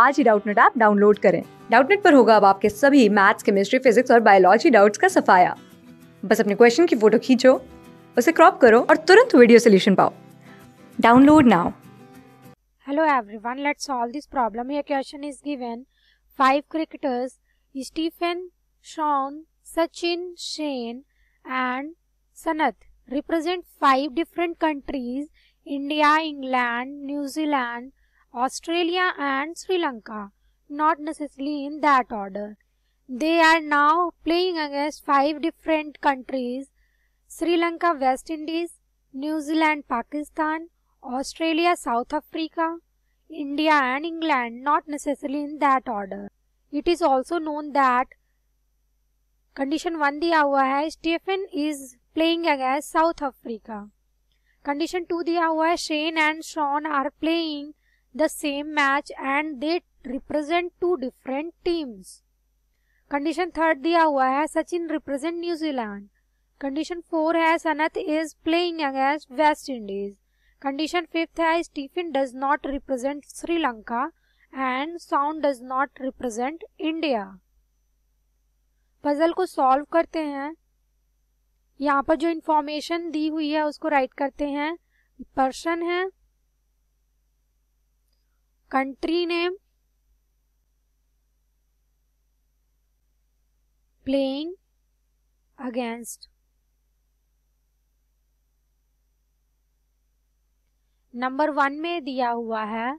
आज ही Doubtnut app download करें डाउटनेट पर होगा अब आपके सभी मैथ्स केमिस्ट्री फिजिक्स और बायोलॉजी डाउट्स का सफाया बस अपने क्वेश्चन की फोटो खींचो उसे क्रॉप करो और तुरंत वीडियो सोल्यूशन पाओ download now Hello everyone, let's solve this problem. Here question is given. Five cricketers, Stephen, Sean, Sachin, Shane and Sanat represent five different countries, India, England, New Zealand, Australia and Sri Lanka, not necessarily in that order. They are now playing against five different countries Sri Lanka, West Indies, New Zealand, Pakistan, Australia, South Africa, India, and England, not necessarily in that order. It is also known that condition one: दिया हुआ है Stephen is playing against South Africa. Condition two: दिया हुआ है Shane and Shawn are the same match and they represent two different teams. Condition third दिया हुआ है Sachin represent New Zealand condition four है Sanath is playing against West Indies condition fifth है Stefan does not represent Sri Lanka and sound does not represent India puzzle को solve करते हैं यहाँ पर जो इन्फॉर्मेशन दी हुई है उसको राइट करते हैं पर्सन है country name playing against number one में दिया हुआ है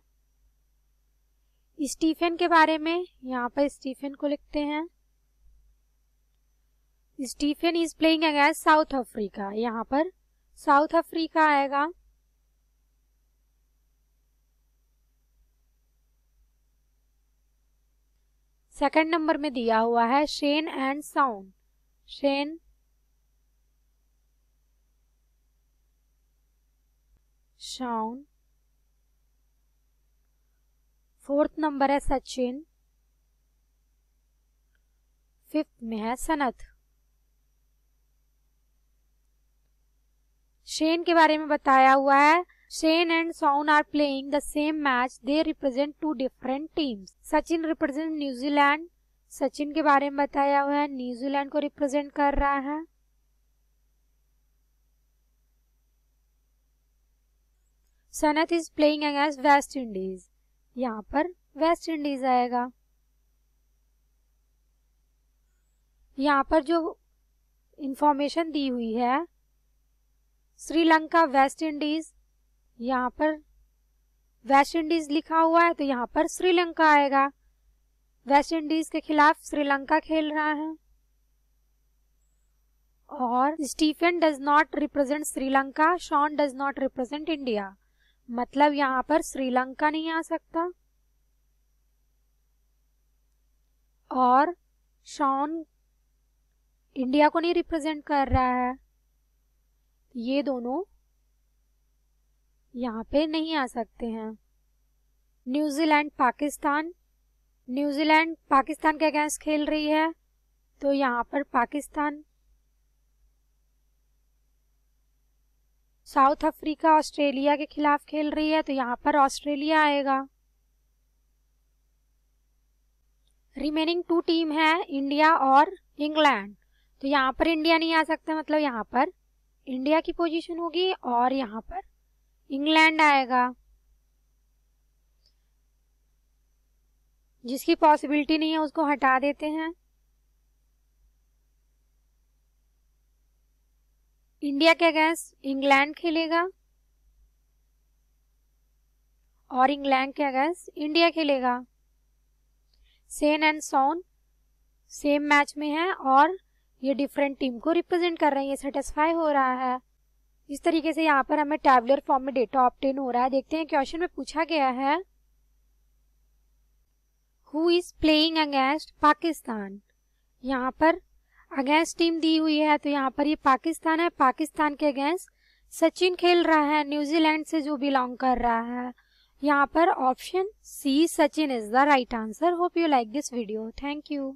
स्टीफन के बारे में यहाँ पर स्टीफन को लिखते हैं Stephen is playing against South Africa यहाँ पर साउथ अफ्रीका आएगा सेकंड नंबर में दिया हुआ है Shane and Shaun Shane Shaun fourth number है सचिन फिफ्थ में है सनत शेन के बारे में बताया हुआ है Shane and Soun are playing the same match. They represent two different teams. Sachin represent New Zealand. Sachin के बारे में बताया हुआ है न्यूजीलैंड को रिप्रेजेंट कर रहा है Sanath is playing against West Indies यहाँ पर वेस्ट इंडीज आएगा यहाँ पर जो इंफॉर्मेशन दी हुई है श्रीलंका वेस्ट इंडीज यहाँ पर वेस्ट इंडीज लिखा हुआ है तो यहाँ पर श्रीलंका आएगा वेस्ट इंडीज के खिलाफ श्रीलंका खेल रहा है और Stephen does not represent Sri Lanka Shaun does not represent India मतलब यहाँ पर श्रीलंका नहीं आ सकता और शॉन इंडिया को नहीं रिप्रेजेंट कर रहा है ये दोनों यहाँ पे नहीं आ सकते हैं न्यूजीलैंड पाकिस्तान न्यूजीलैंड पाकिस्तान के अगेंस्ट खेल रही है तो यहाँ पर पाकिस्तान साउथ अफ्रीका ऑस्ट्रेलिया के खिलाफ खेल रही है तो यहाँ पर ऑस्ट्रेलिया आएगा रिमेनिंग टू टीम है इंडिया और इंग्लैंड तो यहाँ पर इंडिया नहीं आ सकता मतलब यहाँ पर इंडिया की पोजीशन होगी और यहाँ पर इंग्लैंड आएगा जिसकी पॉसिबिलिटी नहीं है उसको हटा देते हैं इंडिया के अगेंस्ट इंग्लैंड खेलेगा और इंग्लैंड के अगेंस्ट इंडिया खेलेगा Shane and Shaun same match में है और ये डिफरेंट टीम को रिप्रेजेंट कर रहे हैं ये सेटिस्फाई हो रहा है इस तरीके से यहाँ पर हमें टैबलर फॉर्म में डेटा ऑप्टेन हो रहा है देखते हैं क्वेश्चन में पूछा गया है who is playing against Pakistan यहाँ पर अगेंस्ट टीम दी हुई है तो यहाँ पर ये पाकिस्तान है पाकिस्तान के अगेंस्ट सचिन खेल रहा है न्यूजीलैंड से जो बिलोंग कर रहा है यहाँ पर option C Sachin is the right answer hope you like this video thank you